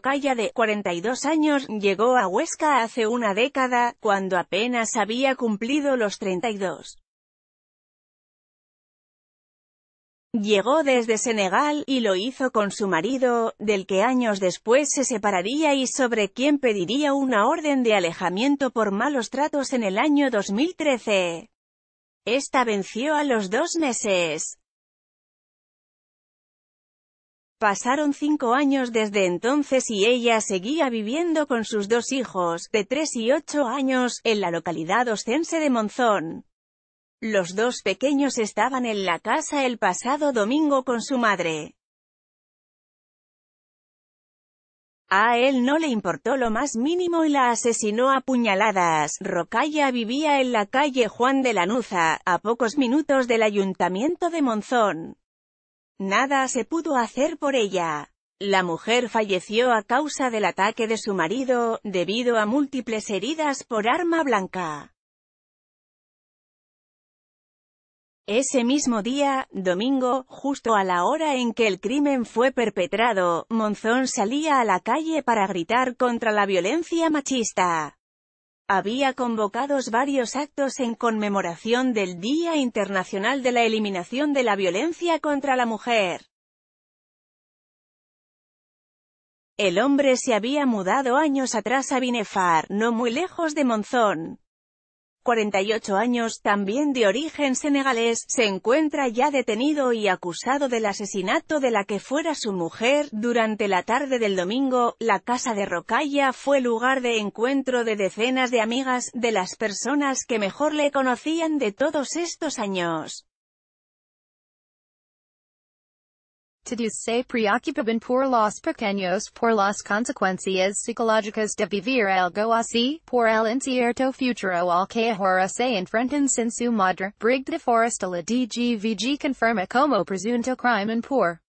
Calla de 42 años, llegó a Huesca hace una década, cuando apenas había cumplido los 32. Llegó desde Senegal, y lo hizo con su marido, del que años después se separaría y sobre quien pediría una orden de alejamiento por malos tratos en el año 2013. Esta venció a los dos meses. Pasaron cinco años desde entonces y ella seguía viviendo con sus dos hijos, de tres y ocho años, en la localidad ostense de Monzón. Los dos pequeños estaban en la casa el pasado domingo con su madre. A él no le importó lo más mínimo y la asesinó a puñaladas. Rocalla vivía en la calle Juan de Lanuza, a pocos minutos del ayuntamiento de Monzón. Nada se pudo hacer por ella. La mujer falleció a causa del ataque de su marido, debido a múltiples heridas por arma blanca. Ese mismo día, domingo, justo a la hora en que el crimen fue perpetrado, Monzón salía a la calle para gritar contra la violencia machista había convocados varios actos en conmemoración del Día Internacional de la Eliminación de la Violencia contra la Mujer. El hombre se había mudado años atrás a Binefar, no muy lejos de Monzón. 48 años, también de origen senegalés, se encuentra ya detenido y acusado del asesinato de la que fuera su mujer. Durante la tarde del domingo, la casa de Rocalla fue lugar de encuentro de decenas de amigas, de las personas que mejor le conocían de todos estos años. todos se preocupaban por los pequeños por las consecuencias psicológicas de vivir algo así, por el incierto futuro al que ahora se enfrentan sin su madre, Brigada la DGVG confirma como presunto crimen por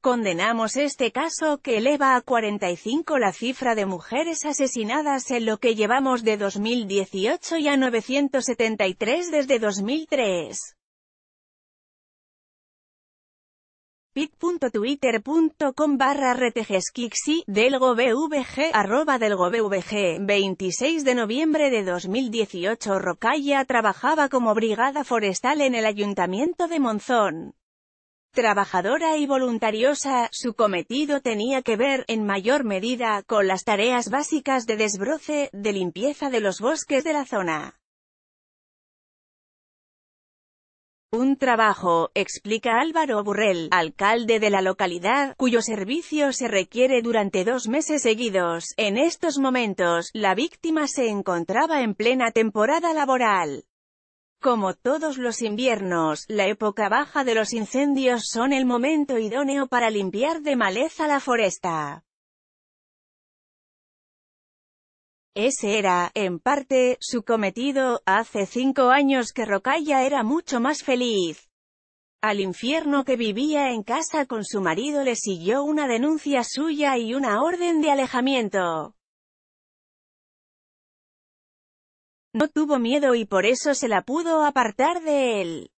Condenamos este caso que eleva a 45 la cifra de mujeres asesinadas en lo que llevamos de 2018 y a 973 desde 2003. pic.twitter.com barra retejeskixi, del arroba 26 de noviembre de 2018 Rocalla trabajaba como brigada forestal en el Ayuntamiento de Monzón. Trabajadora y voluntariosa, su cometido tenía que ver, en mayor medida, con las tareas básicas de desbroce, de limpieza de los bosques de la zona. Un trabajo, explica Álvaro Burrell, alcalde de la localidad, cuyo servicio se requiere durante dos meses seguidos. En estos momentos, la víctima se encontraba en plena temporada laboral. Como todos los inviernos, la época baja de los incendios son el momento idóneo para limpiar de maleza la foresta. Ese era, en parte, su cometido, hace cinco años que Rocalla era mucho más feliz. Al infierno que vivía en casa con su marido le siguió una denuncia suya y una orden de alejamiento. No tuvo miedo y por eso se la pudo apartar de él.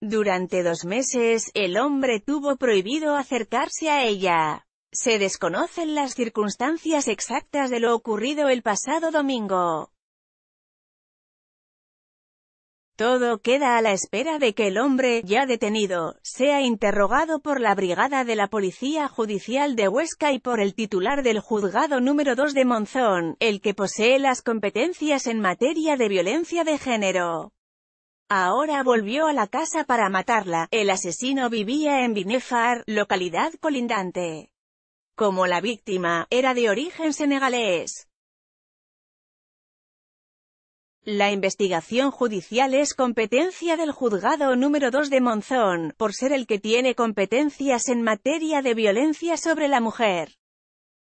Durante dos meses, el hombre tuvo prohibido acercarse a ella. Se desconocen las circunstancias exactas de lo ocurrido el pasado domingo. Todo queda a la espera de que el hombre, ya detenido, sea interrogado por la brigada de la Policía Judicial de Huesca y por el titular del juzgado número 2 de Monzón, el que posee las competencias en materia de violencia de género. Ahora volvió a la casa para matarla, el asesino vivía en Binefar, localidad colindante. Como la víctima era de origen senegalés. La investigación judicial es competencia del juzgado número 2 de Monzón, por ser el que tiene competencias en materia de violencia sobre la mujer.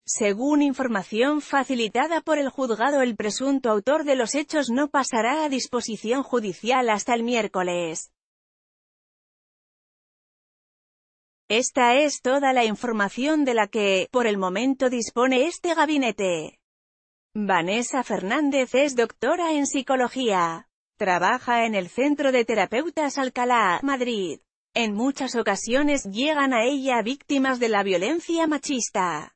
Según información facilitada por el juzgado el presunto autor de los hechos no pasará a disposición judicial hasta el miércoles. Esta es toda la información de la que, por el momento dispone este gabinete. Vanessa Fernández es doctora en psicología. Trabaja en el Centro de Terapeutas Alcalá, Madrid. En muchas ocasiones llegan a ella víctimas de la violencia machista.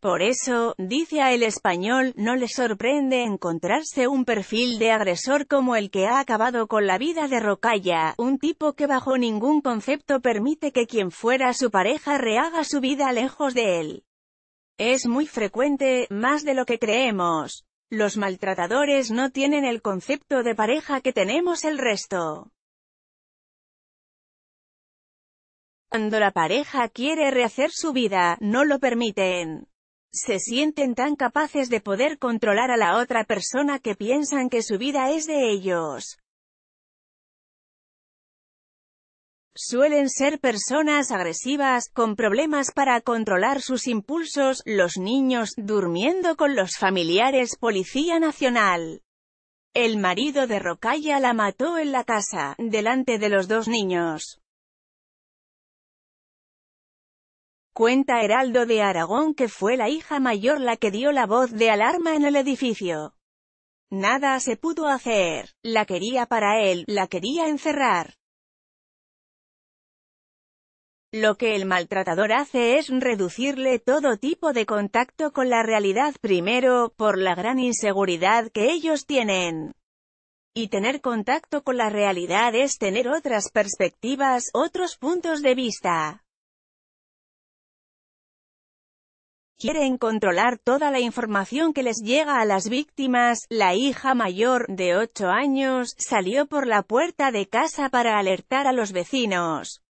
Por eso, dice El Español, no le sorprende encontrarse un perfil de agresor como el que ha acabado con la vida de Rocalla, un tipo que bajo ningún concepto permite que quien fuera su pareja rehaga su vida lejos de él. Es muy frecuente, más de lo que creemos. Los maltratadores no tienen el concepto de pareja que tenemos el resto. Cuando la pareja quiere rehacer su vida, no lo permiten. Se sienten tan capaces de poder controlar a la otra persona que piensan que su vida es de ellos. Suelen ser personas agresivas, con problemas para controlar sus impulsos, los niños, durmiendo con los familiares Policía Nacional. El marido de Rocalla la mató en la casa, delante de los dos niños. Cuenta Heraldo de Aragón que fue la hija mayor la que dio la voz de alarma en el edificio. Nada se pudo hacer, la quería para él, la quería encerrar. Lo que el maltratador hace es reducirle todo tipo de contacto con la realidad primero, por la gran inseguridad que ellos tienen. Y tener contacto con la realidad es tener otras perspectivas, otros puntos de vista. quieren controlar toda la información que les llega a las víctimas, la hija mayor, de ocho años, salió por la puerta de casa para alertar a los vecinos.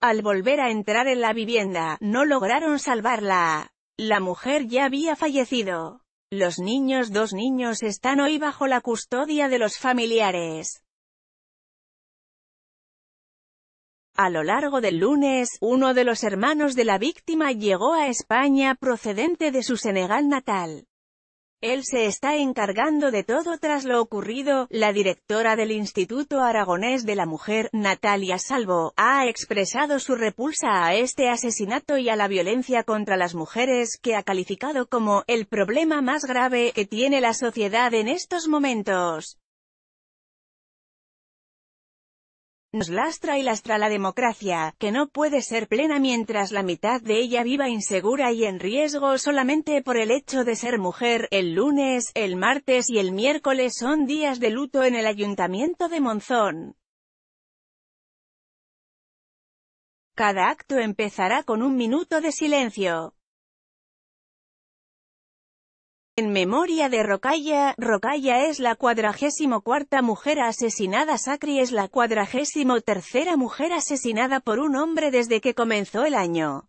Al volver a entrar en la vivienda, no lograron salvarla. La mujer ya había fallecido. Los niños, dos niños están hoy bajo la custodia de los familiares. A lo largo del lunes, uno de los hermanos de la víctima llegó a España procedente de su Senegal natal. Él se está encargando de todo tras lo ocurrido, la directora del Instituto Aragonés de la Mujer, Natalia Salvo, ha expresado su repulsa a este asesinato y a la violencia contra las mujeres, que ha calificado como «el problema más grave que tiene la sociedad en estos momentos». Nos lastra y lastra la democracia, que no puede ser plena mientras la mitad de ella viva insegura y en riesgo solamente por el hecho de ser mujer. El lunes, el martes y el miércoles son días de luto en el Ayuntamiento de Monzón. Cada acto empezará con un minuto de silencio. En memoria de Rocalla, Rocalla es la cuadragésimo cuarta mujer asesinada Sacri es la cuadragésimo tercera mujer asesinada por un hombre desde que comenzó el año.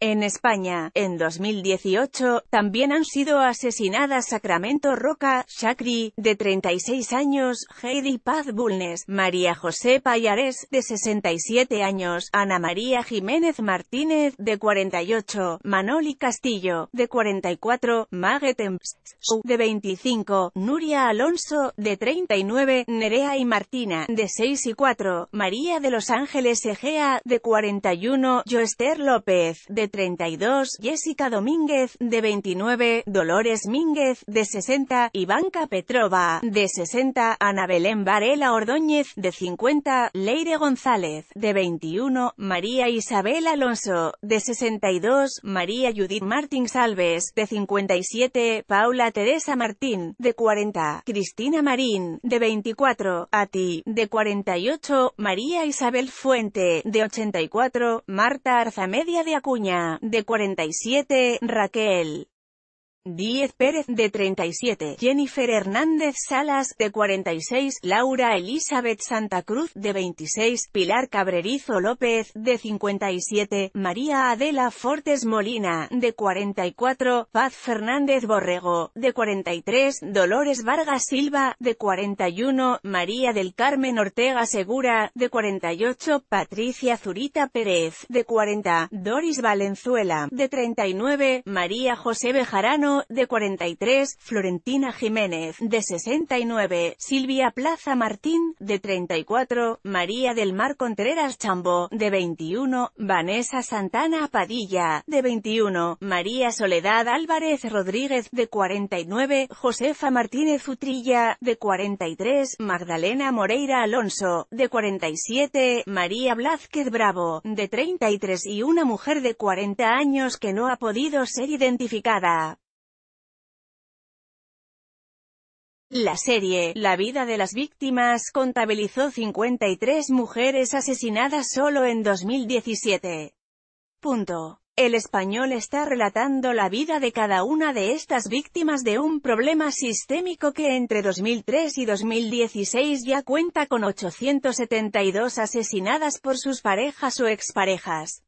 En España, en 2018, también han sido asesinadas Sacramento Roca, Shakri, de 36 años, Heidi Paz Bulnes, María José Payares, de 67 años, Ana María Jiménez Martínez, de 48, Manoli Castillo, de 44, Maget de 25, Nuria Alonso, de 39, Nerea y Martina, de 6 y 4, María de los Ángeles Egea, de 41, Joester López, de 32, Jessica Domínguez, de 29, Dolores Mínguez, de 60, Ivanka Petrova, de 60, Ana Belén Varela Ordóñez, de 50, Leire González, de 21, María Isabel Alonso, de 62, María Judith Martín Salves, de 57, Paula Teresa Martín, de 40, Cristina Marín, de 24, Ati, de 48, María Isabel Fuente, de 84, Marta Arzamedia de Acuña, de 47, Raquel. 10. Pérez, de 37, Jennifer Hernández Salas, de 46, Laura Elizabeth Santa Cruz, de 26, Pilar Cabrerizo López, de 57, María Adela Fortes Molina, de 44, Paz Fernández Borrego, de 43, Dolores Vargas Silva, de 41, María del Carmen Ortega Segura, de 48, Patricia Zurita Pérez, de 40, Doris Valenzuela, de 39, María José Bejarano, de 43, Florentina Jiménez, de 69, Silvia Plaza Martín, de 34, María del Mar Contreras Chambo, de 21, Vanessa Santana Padilla, de 21, María Soledad Álvarez Rodríguez, de 49, Josefa Martínez Utrilla, de 43, Magdalena Moreira Alonso, de 47, María Blázquez Bravo, de 33 y una mujer de 40 años que no ha podido ser identificada. La serie, La vida de las víctimas, contabilizó 53 mujeres asesinadas solo en 2017. Punto. El español está relatando la vida de cada una de estas víctimas de un problema sistémico que entre 2003 y 2016 ya cuenta con 872 asesinadas por sus parejas o exparejas.